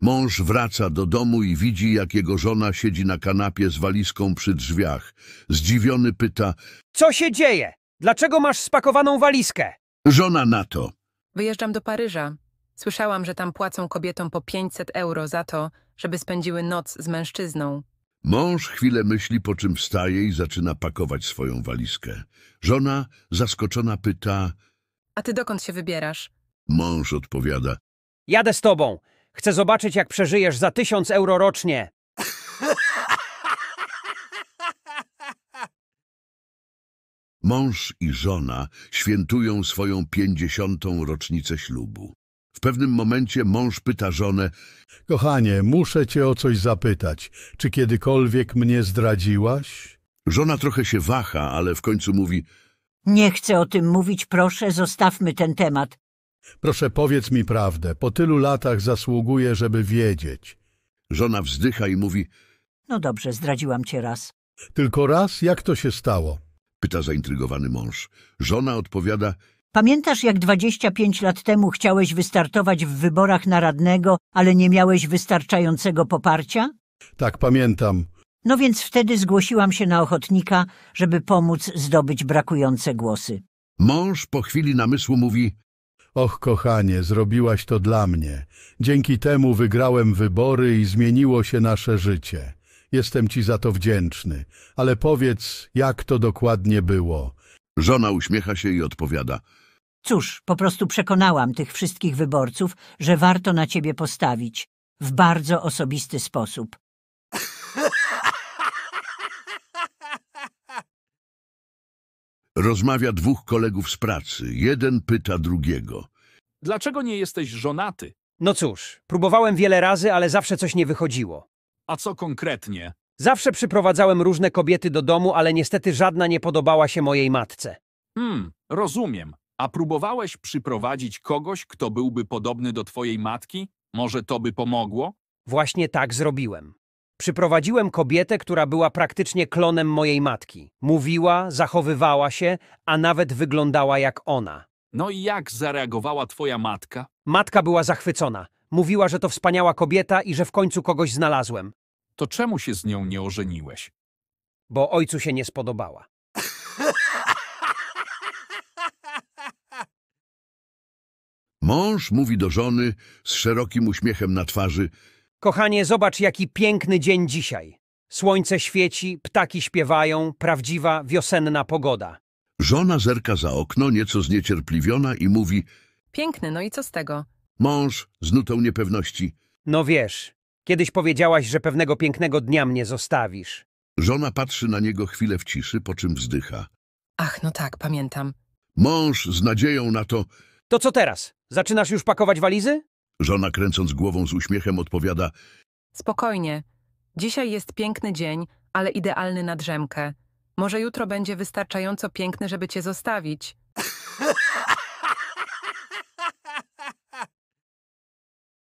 Mąż wraca do domu i widzi, jak jego żona siedzi na kanapie z walizką przy drzwiach. Zdziwiony pyta, Co się dzieje? Dlaczego masz spakowaną walizkę? żona na to. Wyjeżdżam do Paryża. Słyszałam, że tam płacą kobietom po 500 euro za to, żeby spędziły noc z mężczyzną. Mąż chwilę myśli, po czym wstaje i zaczyna pakować swoją walizkę. Żona, zaskoczona, pyta, A ty dokąd się wybierasz? mąż odpowiada, Jadę z tobą. Chcę zobaczyć, jak przeżyjesz za tysiąc euro rocznie. Mąż i żona świętują swoją pięćdziesiątą rocznicę ślubu. W pewnym momencie mąż pyta żonę Kochanie, muszę cię o coś zapytać. Czy kiedykolwiek mnie zdradziłaś? Żona trochę się waha, ale w końcu mówi Nie chcę o tym mówić, proszę, zostawmy ten temat. Proszę, powiedz mi prawdę. Po tylu latach zasługuję, żeby wiedzieć. Żona wzdycha i mówi, No dobrze, zdradziłam cię raz. Tylko raz, jak to się stało? pyta zaintrygowany mąż. Żona odpowiada, Pamiętasz, jak 25 lat temu chciałeś wystartować w wyborach na radnego, ale nie miałeś wystarczającego poparcia? Tak, pamiętam. No więc wtedy zgłosiłam się na ochotnika, żeby pomóc zdobyć brakujące głosy. mąż po chwili namysłu mówi, Och, kochanie, zrobiłaś to dla mnie. Dzięki temu wygrałem wybory i zmieniło się nasze życie. Jestem ci za to wdzięczny, ale powiedz, jak to dokładnie było. Żona uśmiecha się i odpowiada. Cóż, po prostu przekonałam tych wszystkich wyborców, że warto na ciebie postawić. W bardzo osobisty sposób. Rozmawia dwóch kolegów z pracy. Jeden pyta drugiego. Dlaczego nie jesteś żonaty? No cóż, próbowałem wiele razy, ale zawsze coś nie wychodziło. A co konkretnie? Zawsze przyprowadzałem różne kobiety do domu, ale niestety żadna nie podobała się mojej matce. Hmm, rozumiem. A próbowałeś przyprowadzić kogoś, kto byłby podobny do twojej matki? Może to by pomogło? Właśnie tak zrobiłem. Przyprowadziłem kobietę, która była praktycznie klonem mojej matki. Mówiła, zachowywała się, a nawet wyglądała jak ona. No i jak zareagowała twoja matka? Matka była zachwycona. Mówiła, że to wspaniała kobieta i że w końcu kogoś znalazłem, To czemu się z nią nie ożeniłeś? bo ojcu się nie spodobała. Mąż mówi do żony z szerokim uśmiechem na twarzy: Kochanie, zobacz jaki piękny dzień dzisiaj. Słońce świeci, ptaki śpiewają, prawdziwa wiosenna pogoda. Żona zerka za okno, nieco zniecierpliwiona i mówi Piękny, no i co z tego? Mąż z nutą niepewności. No wiesz, kiedyś powiedziałaś, że pewnego pięknego dnia mnie zostawisz. Żona patrzy na niego chwilę w ciszy, po czym wzdycha. Ach, no tak, pamiętam. Mąż z nadzieją na to To co teraz? Zaczynasz już pakować walizy? Żona kręcąc głową z uśmiechem odpowiada Spokojnie. Dzisiaj jest piękny dzień, ale idealny na drzemkę. Może jutro będzie wystarczająco piękny, żeby cię zostawić.